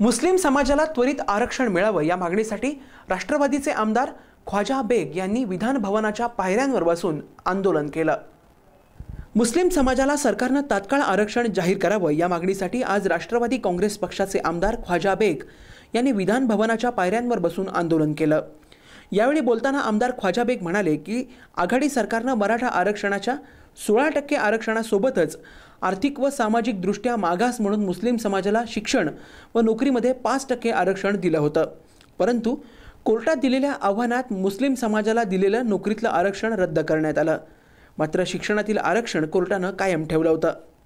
मुस्लिम समाजाला त्वरित आरक्षण मिळावं या मागणीसाठी राष्ट्रवादीचे आमदार ख्वाजा बेग यांनी विधान भवनाच्या पायऱ्यांवर बसून आंदोलन केलं मुस्लिम समाजाला सरकारनं तात्काळ आरक्षण जाहीर करावं या मागणीसाठी आज राष्ट्रवादी काँग्रेस पक्षाचे आमदार ख्वाजा बेग यांनी विधान भवनाच्या पायऱ्यांवर बसून आंदोलन केलं यावेळी बोलताना आमदार ख्वाजा बेग म्हणाले की आघाडी सरकारनं मराठा आरक्षणाच्या सोळा टक्के आरक्षणासोबतच आर्थिक व सामाजिकदृष्ट्या मागास म्हणून मुस्लिम समाजाला शिक्षण व नोकरीमध्ये पाच टक्के आरक्षण दिलं होतं परंतु कोर्टात दिलेल्या आव्हानात मुस्लिम समाजाला दिलेलं नोकरीतलं आरक्षण रद्द करण्यात आलं मात्र शिक्षणातील आरक्षण कोर्टानं कायम ठेवलं होतं